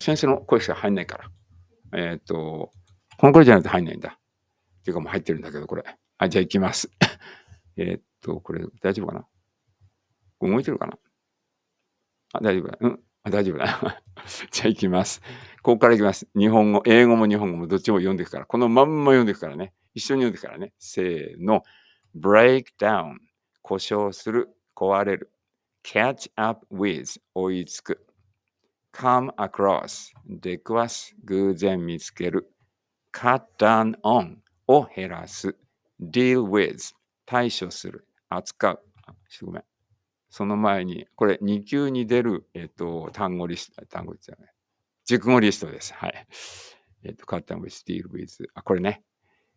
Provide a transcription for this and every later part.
先生の声しか入んないから。えっ、ー、と、この声じゃないと入んないんだ。っていうかもう入ってるんだけど、これ。あ、じゃあ行きます。えっと、これ大丈夫かな動いてるかなあ、大丈夫だ。うん。あ大丈夫だ。じゃあ行きます。ここから行きます。日本語、英語も日本語もどっちも読んでいくから。このまんま読んでいくからね。一緒に読んでいくからね。せーの。break down。故障する。壊れる。catch up with。追いつく。come across 出くわす偶然見つける cut down on を減らす deal with 対処する扱うごめんその前にこれ2級に出る、えっと、単語リスト単語じゃない熟語リストですはいえっと cut down with deal with あこれね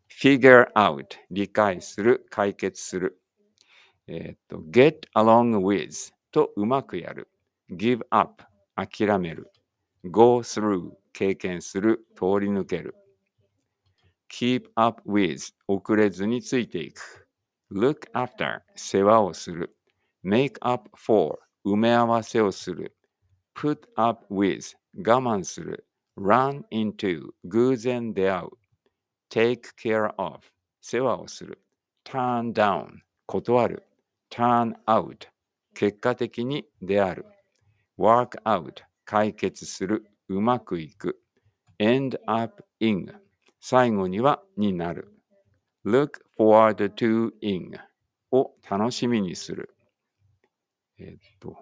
figure out 理解する解決するえっと get along with とうまくやる give up 諦める。go through 経験する通り抜ける keep up with 遅れずについていく look after 世話をする make up for 埋め合わせをする put up with 我慢する run into 偶然出会う take care of 世話をする turn down 断る turn out 結果的にである work out 解決するうまくいく end up in 最後にはになる look forward to in を楽しみにするえっと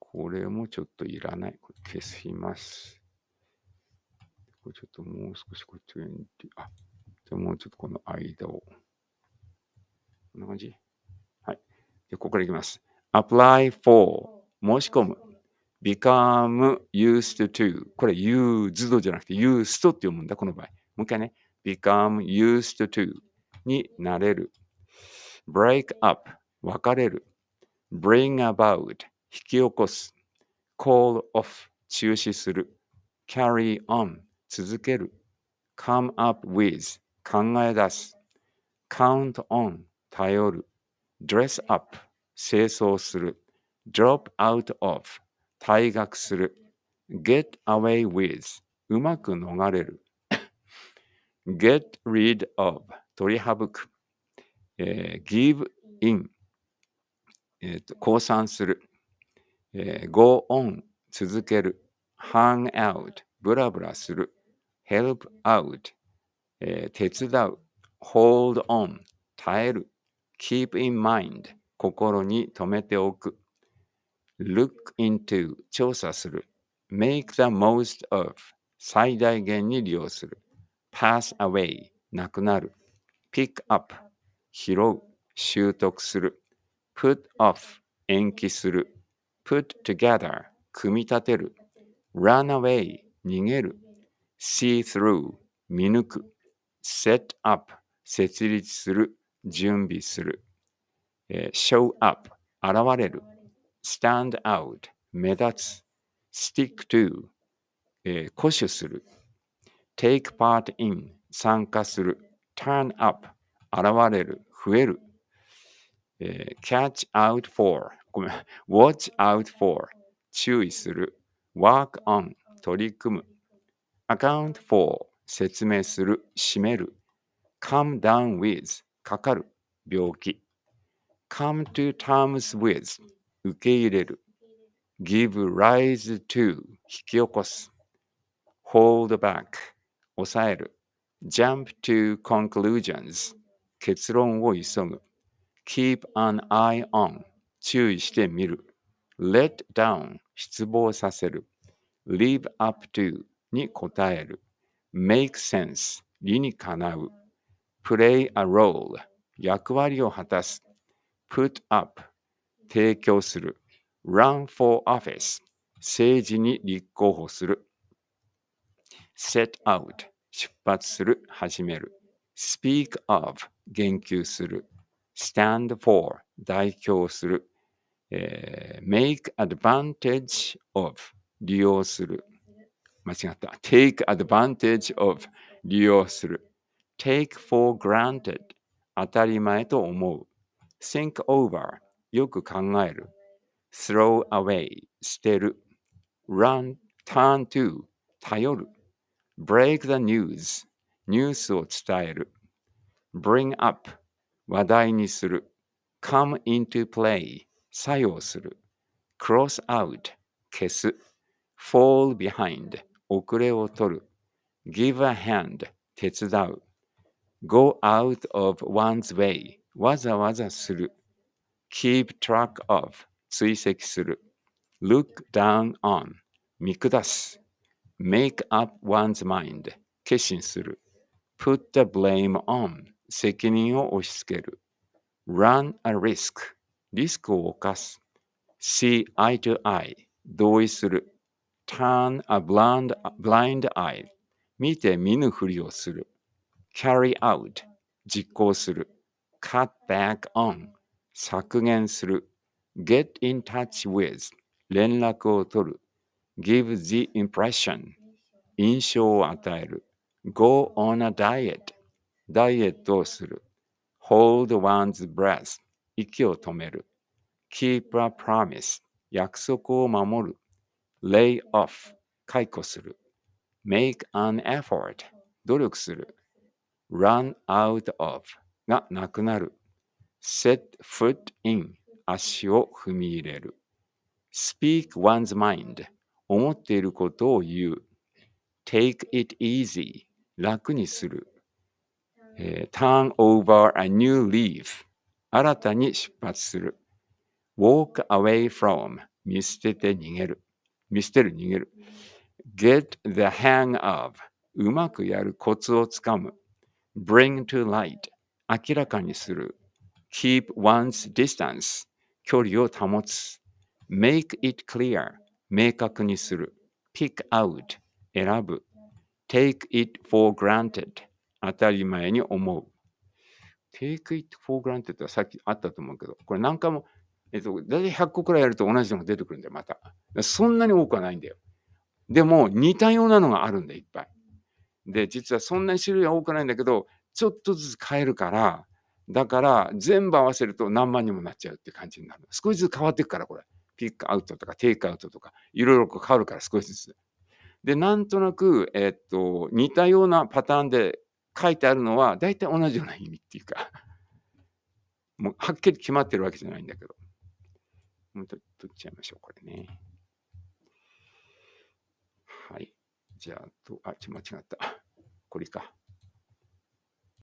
これもちょっといらないこれ消しますこれちょっともう少しこれ20あじゃもうちょっとこの間をこんな感じはいじゃここからいきます apply for 申し込む。become used to これ used じゃなくて used って読むんだ、この場合。もう一回ね。become used to になれる。break up 別れる。bring about 引き起こす。call off 中止する。carry on 続ける。come up with 考え出す。count on 頼る。dress up 清掃する。drop out of 退学する get away with うまく逃れる get rid of 取り省く、えー、give in、えーと、降参する、えー、go on 続ける hang out ブラブラする help out、えー、手伝う hold on 耐える keep in mind 心に留めておく look into 調査する make the most of 最大限に利用する pass away なくなる pick up 拾う習得する put off 延期する put together 組み立てる run away 逃げる see through 見抜く set up 設立する準備する、えー、show up 現れる stand out 目立つ stick to、えー、固守する take part in 参加する turn up 現れる増える、えー、catch out for ごめん watch out for 注意する work on 取り組む account for 説明する締める come down with かかる病気 come to terms with 受け入れる。give rise to 引き起こす。hold back 抑える。jump to conclusions 結論を急ぐ。keep an eye on 注意してみる。let down 失望させる。live up to に答える。make sense 理にかなう。play a role 役割を果たす。put up 提供する run for office 政治に立候補する set out 出発する始める speak of 言及する stand for 代表する、えー、make advantage of 利用する間違った take advantage of 利用する take for granted 当たり前と思う think over よく考える。throw away 捨てる。run, turn to 頼る。break the news ニュースを伝える。bring up 話題にする。come into play 作用する。cross out 消す。fall behind 遅れを取る。give a hand 手伝う。go out of one's way わざわざする。keep track of 追跡する look down on 見下す make up one's mind 決心する put the blame on 責任を押し付ける run a risk リスクを犯す see eye to eye 同意する turn a blind, blind eye 見て見ぬふりをする carry out 実行する cut back on 削減する get in touch with 連絡を取る give the impression 印象を与える go on a diet ダイエットをする hold one's breath 息を止める keep a promise 約束を守る lay off 解雇する make an effort 努力する run out of がなくなる set foot in 足を踏み入れる。speak one's mind 思っていることを言う。take it easy 楽にする。えー、turn over a new leaf 新たに出発する。walk away from 見捨てて逃げる。見捨てる逃げる。get the hang of うまくやるコツをつかむ。bring to light 明らかにする。keep one's distance 距離を保つ make it clear 明確にする pick out 選ぶ take it for granted 当たり前に思う take it for granted はさっきあったと思うけどこれ何回もえっと、大体100個くらいやると同じのが出てくるんだよ、また。そんなに多くはないんだよ。でも、似たようなのがあるんだいっぱい。で、実はそんなに種類は多くないんだけど、ちょっとずつ変えるから、だから全部合わせると何万にもなっちゃうって感じになる。少しずつ変わっていくからこれ。ピックアウトとかテイクアウトとかいろいろ変わるから少しずつ。で、なんとなく、えー、っと、似たようなパターンで書いてあるのは大体同じような意味っていうか、もうはっきり決まってるわけじゃないんだけど。もうと、取っちゃいましょう、これね。はい。じゃあ、とあ、ちょっと間違った。これか。